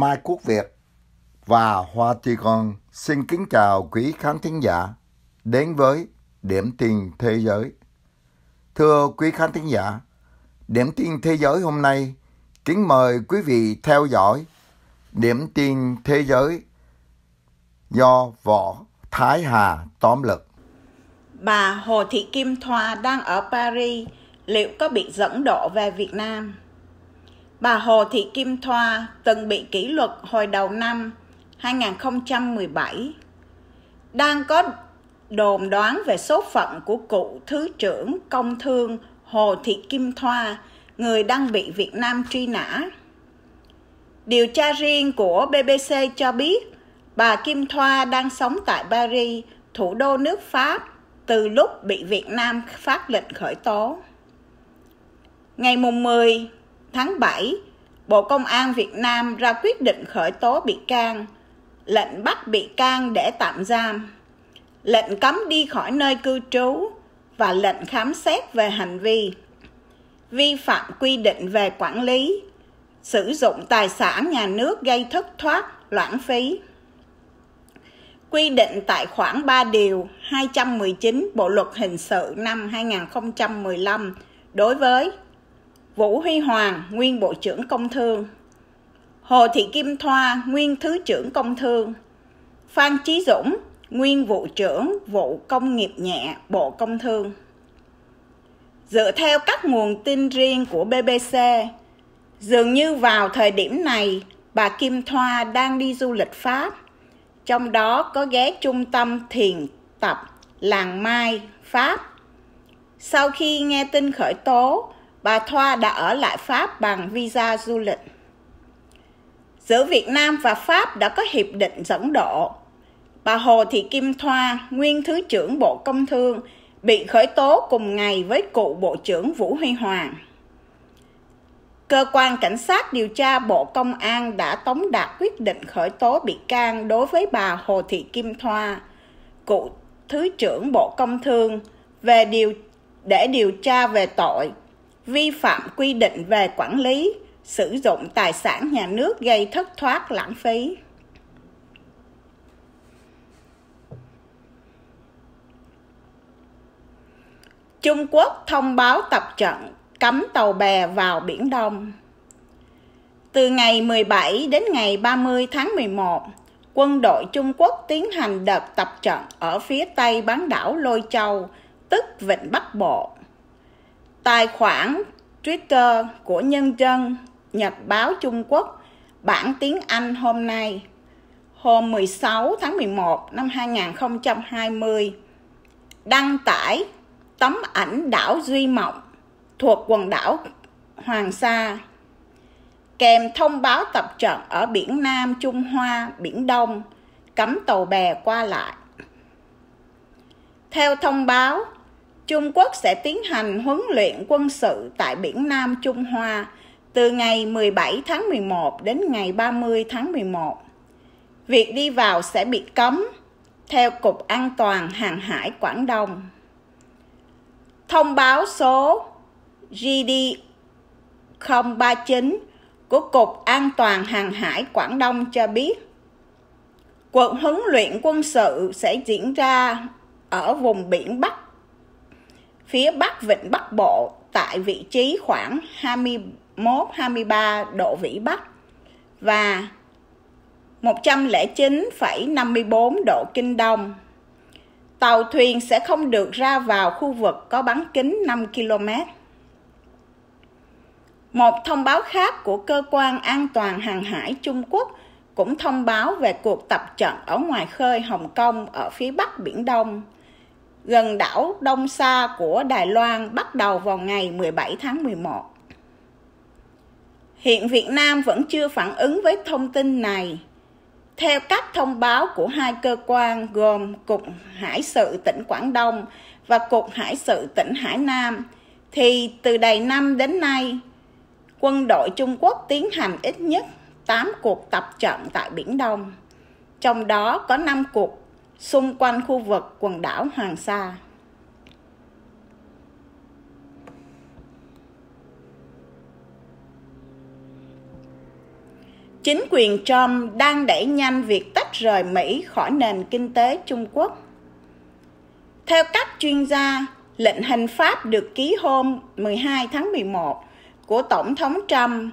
Mai Quốc Việt và Hoa Ti Con xin kính chào quý khán thính giả đến với Điểm tin Thế giới. Thưa quý khán thính giả, Điểm tin Thế giới hôm nay kính mời quý vị theo dõi Điểm tin Thế giới do Võ Thái Hà tóm lược. Bà Hồ Thị Kim Thoa đang ở Paris, liệu có bị dẫn độ về Việt Nam? Bà Hồ Thị Kim Thoa từng bị kỷ luật hồi đầu năm 2017. Đang có đồn đoán về số phận của cựu Thứ trưởng Công Thương Hồ Thị Kim Thoa, người đang bị Việt Nam truy nã. Điều tra riêng của BBC cho biết bà Kim Thoa đang sống tại Paris, thủ đô nước Pháp, từ lúc bị Việt Nam phát lệnh khởi tố. Ngày mùng 10 tháng 7, Bộ Công an Việt Nam ra quyết định khởi tố bị can, lệnh bắt bị can để tạm giam, lệnh cấm đi khỏi nơi cư trú và lệnh khám xét về hành vi vi phạm quy định về quản lý, sử dụng tài sản nhà nước gây thất thoát, lãng phí. Quy định tại khoản 3 điều 219 Bộ luật hình sự năm 2015 đối với Vũ Huy Hoàng, nguyên Bộ trưởng Công Thương, Hồ Thị Kim Thoa, nguyên Thứ trưởng Công Thương, Phan Chí Dũng, nguyên Vụ trưởng Vụ Công nghiệp nhẹ Bộ Công Thương. Dựa theo các nguồn tin riêng của BBC, dường như vào thời điểm này, bà Kim Thoa đang đi du lịch Pháp, trong đó có ghé trung tâm thiền tập làng Mai, Pháp. Sau khi nghe tin khởi tố, bà Thoa đã ở lại Pháp bằng visa du lịch. Giữa Việt Nam và Pháp đã có hiệp định dẫn độ. Bà Hồ Thị Kim Thoa, nguyên Thứ trưởng Bộ Công Thương, bị khởi tố cùng ngày với cựu Bộ trưởng Vũ Huy Hoàng. Cơ quan Cảnh sát điều tra Bộ Công an đã tống đạt quyết định khởi tố bị can đối với bà Hồ Thị Kim Thoa, cựu Thứ trưởng Bộ Công Thương, về điều để điều tra về tội vi phạm quy định về quản lý, sử dụng tài sản nhà nước gây thất thoát lãng phí. Trung Quốc thông báo tập trận cấm tàu bè vào Biển Đông. Từ ngày 17 đến ngày 30 tháng 11, quân đội Trung Quốc tiến hành đợt tập trận ở phía tây bán đảo Lôi Châu, tức Vịnh Bắc Bộ, Tài khoản Twitter của Nhân dân Nhật báo Trung Quốc bản tiếng Anh hôm nay hôm 16 tháng 11 năm 2020 đăng tải tấm ảnh đảo Duy Mộng thuộc quần đảo Hoàng Sa kèm thông báo tập trận ở biển Nam Trung Hoa, biển Đông, cấm tàu bè qua lại. Theo thông báo, Trung Quốc sẽ tiến hành huấn luyện quân sự tại biển Nam Trung Hoa từ ngày 17 tháng 11 đến ngày 30 tháng 11. Việc đi vào sẽ bị cấm theo Cục An toàn Hàng hải Quảng Đông. Thông báo số GD 039 của Cục An toàn Hàng hải Quảng Đông cho biết cuộc huấn luyện quân sự sẽ diễn ra ở vùng biển Bắc phía bắc vịnh Bắc Bộ tại vị trí khoảng 21-23 độ vĩ Bắc và 109,54 độ kinh đông. Tàu thuyền sẽ không được ra vào khu vực có bán kính 5 km. Một thông báo khác của cơ quan an toàn hàng hải Trung Quốc cũng thông báo về cuộc tập trận ở ngoài khơi Hồng Kông ở phía bắc Biển Đông gần đảo Đông Sa của Đài Loan bắt đầu vào ngày 17 tháng 11. Hiện Việt Nam vẫn chưa phản ứng với thông tin này. Theo các thông báo của hai cơ quan gồm Cục Hải sự tỉnh Quảng Đông và Cục Hải sự tỉnh Hải Nam, thì từ đầy năm đến nay, quân đội Trung Quốc tiến hành ít nhất 8 cuộc tập trận tại Biển Đông. Trong đó có 5 cuộc xung quanh khu vực quần đảo Hoàng Sa. Chính quyền Trump đang đẩy nhanh việc tách rời Mỹ khỏi nền kinh tế Trung Quốc. Theo các chuyên gia, lệnh hành pháp được ký hôm 12 tháng 11 của Tổng thống Trump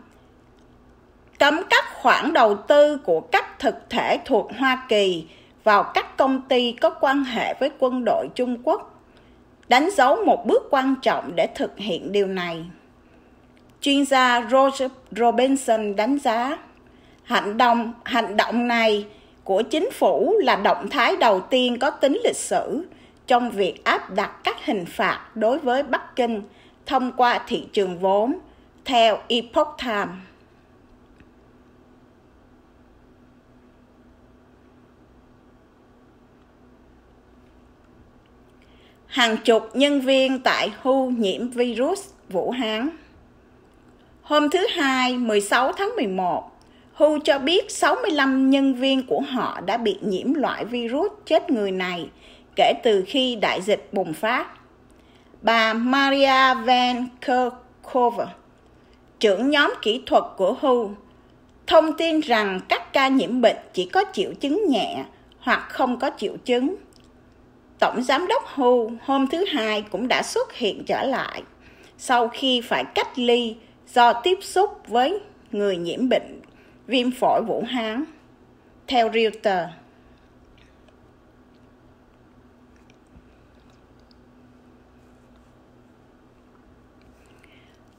cấm các khoản đầu tư của các thực thể thuộc Hoa Kỳ vào các công ty có quan hệ với quân đội Trung Quốc, đánh dấu một bước quan trọng để thực hiện điều này. Chuyên gia Roger Robinson đánh giá, hành động hành động này của chính phủ là động thái đầu tiên có tính lịch sử trong việc áp đặt các hình phạt đối với Bắc Kinh thông qua thị trường vốn theo Epoch Times. hàng chục nhân viên tại WHO nhiễm virus Vũ Hán. Hôm thứ Hai, 16 tháng 11, WHO cho biết 65 nhân viên của họ đã bị nhiễm loại virus chết người này kể từ khi đại dịch bùng phát. Bà Maria Van Kerkhove, trưởng nhóm kỹ thuật của WHO, thông tin rằng các ca nhiễm bệnh chỉ có triệu chứng nhẹ hoặc không có triệu chứng Tổng Giám đốc Hu hôm thứ Hai cũng đã xuất hiện trở lại sau khi phải cách ly do tiếp xúc với người nhiễm bệnh viêm phổi Vũ Hán, theo Reuters.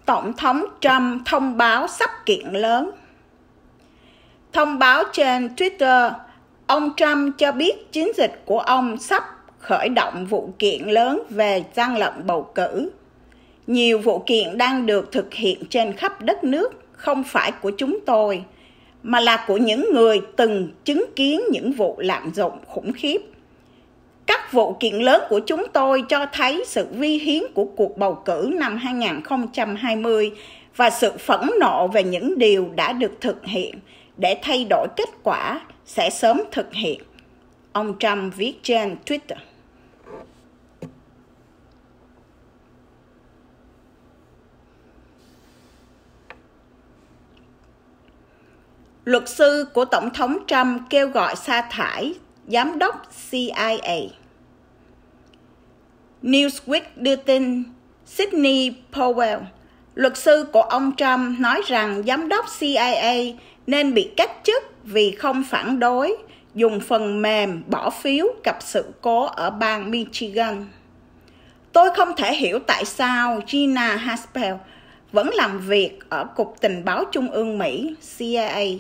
Tổng thống Trump thông báo sắp kiện lớn. Thông báo trên Twitter, ông Trump cho biết chiến dịch của ông sắp khởi động vụ kiện lớn về gian lận bầu cử. Nhiều vụ kiện đang được thực hiện trên khắp đất nước không phải của chúng tôi, mà là của những người từng chứng kiến những vụ lạm dụng khủng khiếp. Các vụ kiện lớn của chúng tôi cho thấy sự vi hiến của cuộc bầu cử năm 2020 và sự phẫn nộ về những điều đã được thực hiện để thay đổi kết quả sẽ sớm thực hiện. Ông Trump viết trên Twitter. luật sư của Tổng thống Trump kêu gọi sa thải giám đốc CIA. Newsweek đưa tin Sydney Powell, luật sư của ông Trump nói rằng giám đốc CIA nên bị cách chức vì không phản đối dùng phần mềm bỏ phiếu gặp sự cố ở bang Michigan. Tôi không thể hiểu tại sao Gina Haspel vẫn làm việc ở Cục Tình báo Trung ương Mỹ CIA.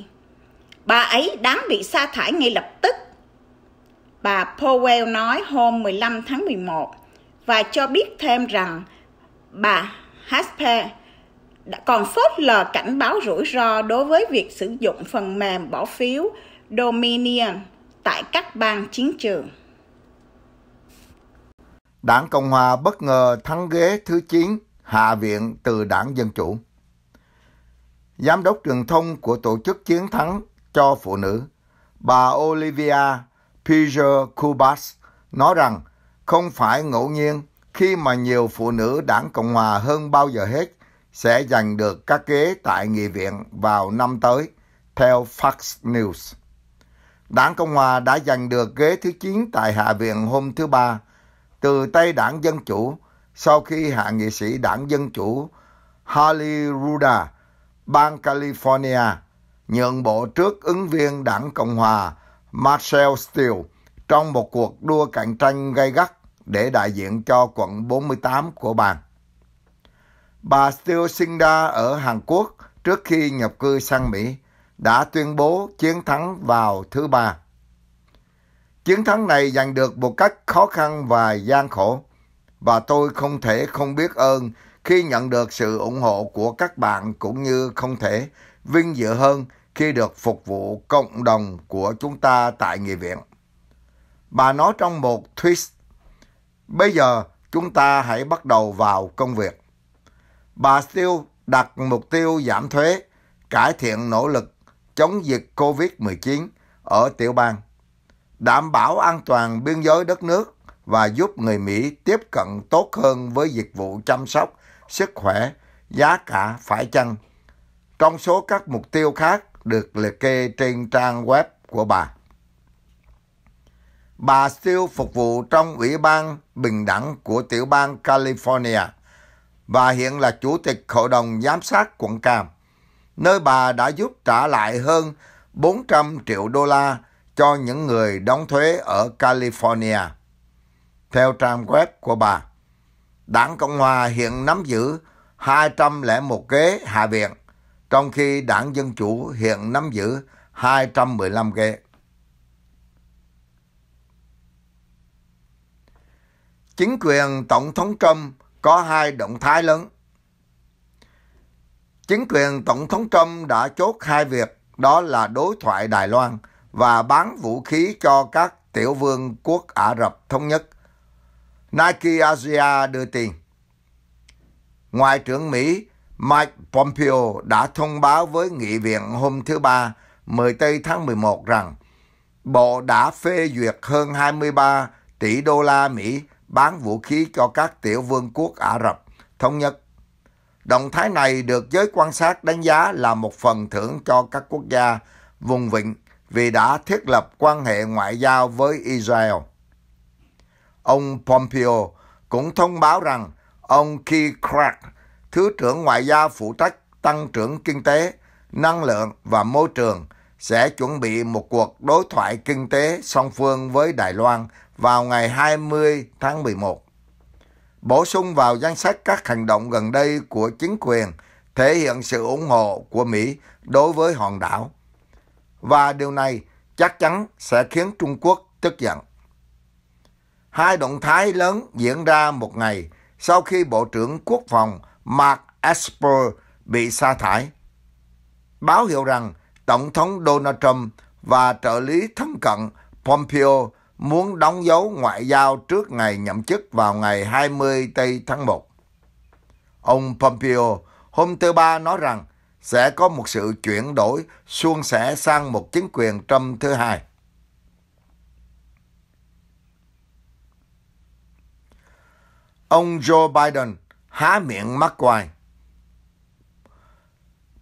Bà ấy đáng bị sa thải ngay lập tức. Bà Powell nói hôm 15 tháng 11 và cho biết thêm rằng bà Hasper đã còn phớt lờ cảnh báo rủi ro đối với việc sử dụng phần mềm bỏ phiếu Dominion tại các bang chiến trường. Đảng Cộng hòa bất ngờ thắng ghế thứ 9 Hạ viện từ Đảng Dân Chủ. Giám đốc truyền thông của tổ chức chiến thắng cho phụ nữ. Bà Olivia Pizer Kubas nói rằng không phải ngẫu nhiên khi mà nhiều phụ nữ đảng Cộng Hòa hơn bao giờ hết sẽ giành được các ghế tại nghị viện vào năm tới, theo Fox News. Đảng Cộng Hòa đã giành được ghế thứ 9 tại Hạ viện hôm thứ Ba từ tay đảng Dân Chủ sau khi hạ nghị sĩ đảng Dân Chủ Harley Ruda, bang California, nhận bộ trước ứng viên đảng Cộng Hòa Marcel Steele trong một cuộc đua cạnh tranh gay gắt để đại diện cho quận 48 của bang. Bà Steele sinh ra ở Hàn Quốc trước khi nhập cư sang Mỹ, đã tuyên bố chiến thắng vào thứ ba. Chiến thắng này giành được một cách khó khăn và gian khổ, và tôi không thể không biết ơn khi nhận được sự ủng hộ của các bạn cũng như không thể vinh dự hơn khi được phục vụ cộng đồng của chúng ta tại nghị viện. Bà nói trong một twist. bây giờ chúng ta hãy bắt đầu vào công việc. Bà Steele đặt mục tiêu giảm thuế, cải thiện nỗ lực chống dịch COVID-19 ở tiểu bang, đảm bảo an toàn biên giới đất nước và giúp người Mỹ tiếp cận tốt hơn với dịch vụ chăm sóc, sức khỏe, giá cả phải chăng. Trong số các mục tiêu khác, được liệt kê trên trang web của bà. Bà Steele phục vụ trong Ủy ban Bình đẳng của tiểu bang California và hiện là Chủ tịch Hội đồng Giám sát quận Cam, nơi bà đã giúp trả lại hơn 400 triệu đô la cho những người đóng thuế ở California. Theo trang web của bà, Đảng Cộng Hòa hiện nắm giữ 201 ghế Hạ viện trong khi đảng Dân Chủ hiện nắm giữ 215 ghế. Chính quyền Tổng thống Trump có hai động thái lớn. Chính quyền Tổng thống Trump đã chốt hai việc, đó là đối thoại Đài Loan và bán vũ khí cho các tiểu vương quốc Ả Rập Thống Nhất. Nike Asia đưa tiền. Ngoại trưởng Mỹ Mike Pompeo đã thông báo với Nghị viện hôm thứ Ba tây tháng 11 rằng Bộ đã phê duyệt hơn 23 tỷ đô la Mỹ bán vũ khí cho các tiểu vương quốc Ả Rập Thống Nhất. Động thái này được giới quan sát đánh giá là một phần thưởng cho các quốc gia vùng vịnh vì đã thiết lập quan hệ ngoại giao với Israel. Ông Pompeo cũng thông báo rằng ông Keith crack Thứ trưởng Ngoại giao phụ trách tăng trưởng kinh tế, năng lượng và môi trường sẽ chuẩn bị một cuộc đối thoại kinh tế song phương với Đài Loan vào ngày 20 tháng 11. Bổ sung vào danh sách các hành động gần đây của chính quyền thể hiện sự ủng hộ của Mỹ đối với hòn đảo. Và điều này chắc chắn sẽ khiến Trung Quốc tức giận. Hai động thái lớn diễn ra một ngày sau khi Bộ trưởng Quốc phòng Mark Esper bị sa thải. Báo hiệu rằng Tổng thống Donald Trump và trợ lý thân cận Pompeo muốn đóng dấu ngoại giao trước ngày nhậm chức vào ngày 20 Tây tháng 1. Ông Pompeo hôm thứ Ba nói rằng sẽ có một sự chuyển đổi suôn sẻ sang một chính quyền Trump thứ hai. Ông Joe Biden há miệng mắc quài.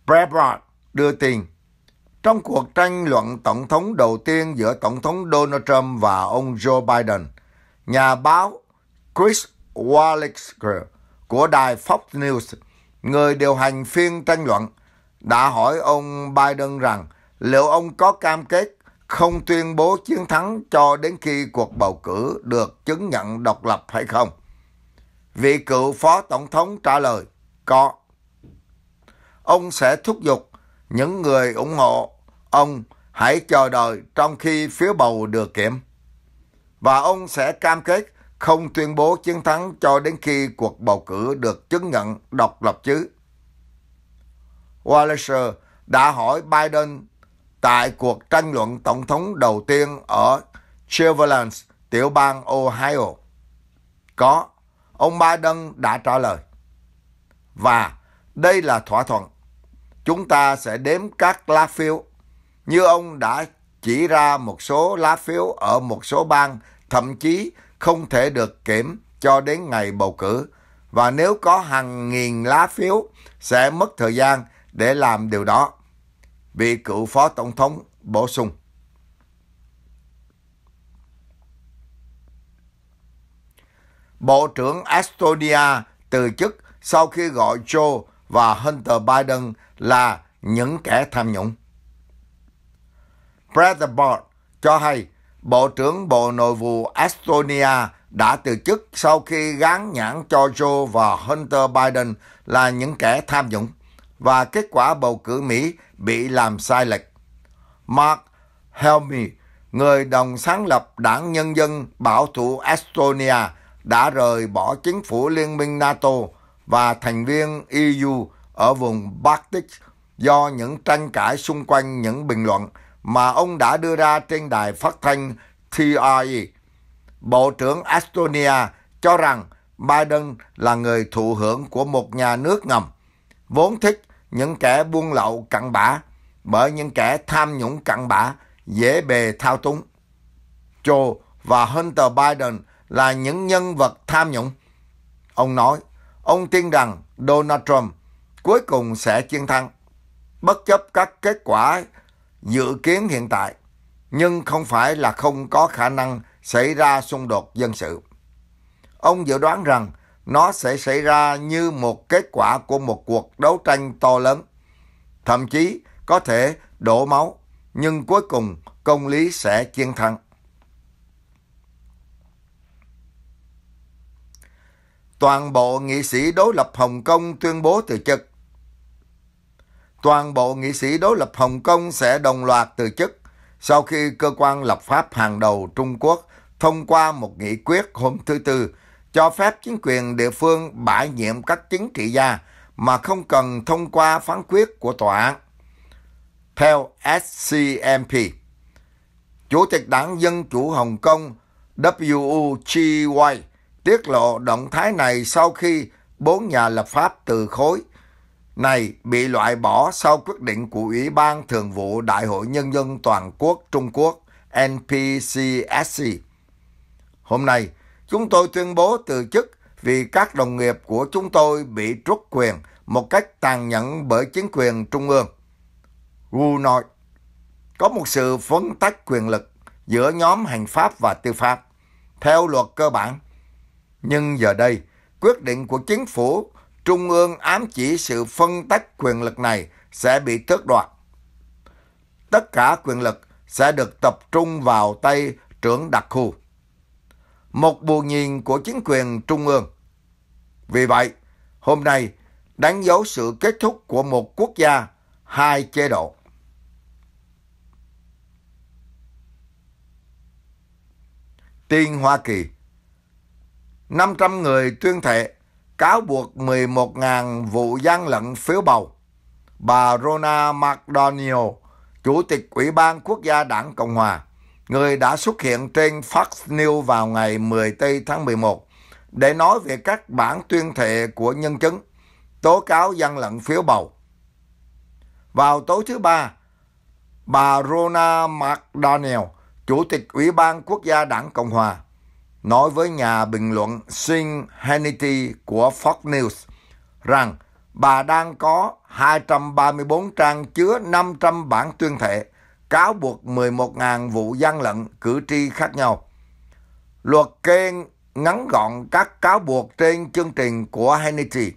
Breitbart đưa tin, trong cuộc tranh luận tổng thống đầu tiên giữa Tổng thống Donald Trump và ông Joe Biden, nhà báo Chris Wallace của đài Fox News, người điều hành phiên tranh luận, đã hỏi ông Biden rằng liệu ông có cam kết không tuyên bố chiến thắng cho đến khi cuộc bầu cử được chứng nhận độc lập hay không. Vị cựu phó tổng thống trả lời, có. Ông sẽ thúc giục những người ủng hộ ông hãy chờ đợi trong khi phiếu bầu được kiểm. Và ông sẽ cam kết không tuyên bố chiến thắng cho đến khi cuộc bầu cử được chứng nhận độc lập chứ. Wallace đã hỏi Biden tại cuộc tranh luận tổng thống đầu tiên ở Cleveland, tiểu bang Ohio. Có, ông Biden đã trả lời. Và đây là thỏa thuận. Chúng ta sẽ đếm các lá phiếu. Như ông đã chỉ ra một số lá phiếu ở một số bang thậm chí không thể được kiểm cho đến ngày bầu cử. Và nếu có hàng nghìn lá phiếu sẽ mất thời gian để làm điều đó. Vị cựu phó tổng thống bổ sung. Bộ trưởng Estonia từ chức sau khi gọi Joe và Hunter Biden là những kẻ tham nhũng. Breitbart cho hay Bộ trưởng Bộ Nội vụ Estonia đã từ chức sau khi gán nhãn cho Joe và Hunter Biden là những kẻ tham nhũng và kết quả bầu cử Mỹ bị làm sai lệch. Mark Helmy, người đồng sáng lập Đảng Nhân dân Bảo thủ Estonia, đã rời bỏ chính phủ liên minh NATO và thành viên EU ở vùng Baltic do những tranh cãi xung quanh những bình luận mà ông đã đưa ra trên đài phát thanh TRE. Bộ trưởng Estonia cho rằng Biden là người thụ hưởng của một nhà nước ngầm, vốn thích những kẻ buôn lậu cặn bã bởi những kẻ tham nhũng cặn bã dễ bề thao túng. Joe và Hunter Biden – là những nhân vật tham nhũng. Ông nói, ông tin rằng Donald Trump cuối cùng sẽ chiến thắng, bất chấp các kết quả dự kiến hiện tại, nhưng không phải là không có khả năng xảy ra xung đột dân sự. Ông dự đoán rằng nó sẽ xảy ra như một kết quả của một cuộc đấu tranh to lớn, thậm chí có thể đổ máu, nhưng cuối cùng công lý sẽ chiến thắng. toàn bộ nghị sĩ đối lập Hồng Kông tuyên bố từ chức. Toàn bộ nghị sĩ đối lập Hồng Kông sẽ đồng loạt từ chức sau khi cơ quan lập pháp hàng đầu Trung Quốc thông qua một nghị quyết hôm thứ Tư cho phép chính quyền địa phương bãi nhiệm các chính trị gia mà không cần thông qua phán quyết của tòa án. Theo SCMP, Chủ tịch Đảng Dân Chủ Hồng Kông W.U. Chi Wai tiết lộ động thái này sau khi bốn nhà lập pháp từ khối này bị loại bỏ sau quyết định của Ủy ban Thường vụ Đại hội Nhân dân Toàn quốc Trung Quốc NPCSC. Hôm nay, chúng tôi tuyên bố từ chức vì các đồng nghiệp của chúng tôi bị trút quyền một cách tàn nhẫn bởi chính quyền Trung ương. Wu nói, có một sự phân tách quyền lực giữa nhóm hành pháp và tư pháp. Theo luật cơ bản, nhưng giờ đây, quyết định của chính phủ Trung ương ám chỉ sự phân tách quyền lực này sẽ bị tước đoạt. Tất cả quyền lực sẽ được tập trung vào tay trưởng đặc khu. Một bù nhìn của chính quyền Trung ương. Vì vậy, hôm nay đánh dấu sự kết thúc của một quốc gia, hai chế độ. Tiên Hoa Kỳ 500 người tuyên thệ, cáo buộc 11.000 vụ gian lận phiếu bầu. Bà Rona McDonald, Chủ tịch Ủy ban Quốc gia Đảng Cộng Hòa, người đã xuất hiện trên Fox News vào ngày 10 tháng 11 để nói về các bản tuyên thệ của nhân chứng tố cáo gian lận phiếu bầu. Vào tối thứ Ba, bà Rona McDonald, Chủ tịch Ủy ban Quốc gia Đảng Cộng Hòa, nói với nhà bình luận Sean Hannity của Fox News rằng bà đang có 234 trang chứa 500 bản tuyên thệ cáo buộc 11.000 vụ gian lận cử tri khác nhau. Luật kê ngắn gọn các cáo buộc trên chương trình của Hannity.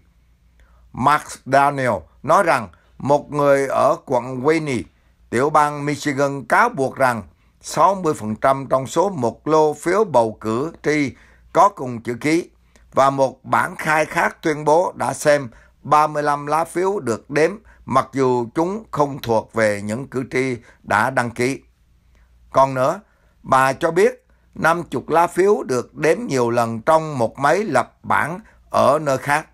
Max Daniel nói rằng một người ở quận Wayne, tiểu bang Michigan cáo buộc rằng 60% trong số một lô phiếu bầu cử tri có cùng chữ ký và một bản khai khác tuyên bố đã xem 35 lá phiếu được đếm mặc dù chúng không thuộc về những cử tri đã đăng ký. Còn nữa, bà cho biết 50 lá phiếu được đếm nhiều lần trong một máy lập bản ở nơi khác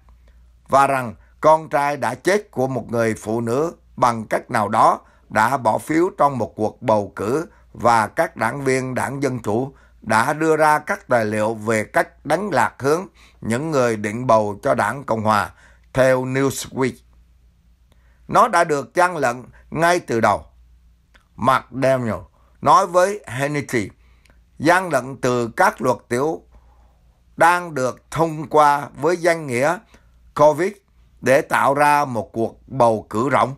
và rằng con trai đã chết của một người phụ nữ bằng cách nào đó đã bỏ phiếu trong một cuộc bầu cử và các đảng viên đảng Dân Chủ đã đưa ra các tài liệu về cách đánh lạc hướng những người định bầu cho đảng Cộng Hòa, theo Newsweek. Nó đã được gian lận ngay từ đầu. Mark Daniel nói với Hannity, gian lận từ các luật tiểu đang được thông qua với danh nghĩa COVID để tạo ra một cuộc bầu cử rộng.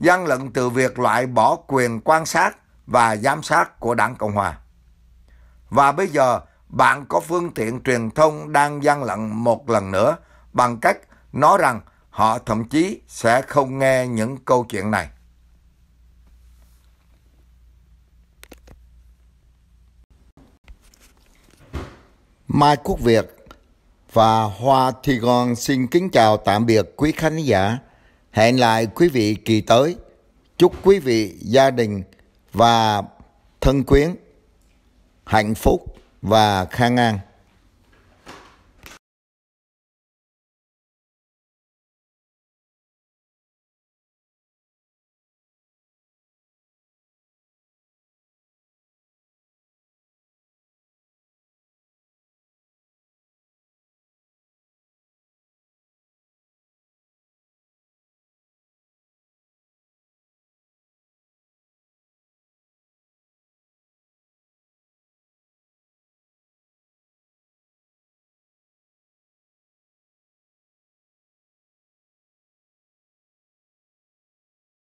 Gian lận từ việc loại bỏ quyền quan sát và giám sát của Đảng Cộng Hòa. Và bây giờ bạn có phương tiện truyền thông đang gian lận một lần nữa bằng cách nói rằng họ thậm chí sẽ không nghe những câu chuyện này. Mai Quốc Việt và Hoa Thi Gòn xin kính chào tạm biệt quý khán giả. Hẹn lại quý vị kỳ tới. Chúc quý vị gia đình và thân quyến hạnh phúc và khang an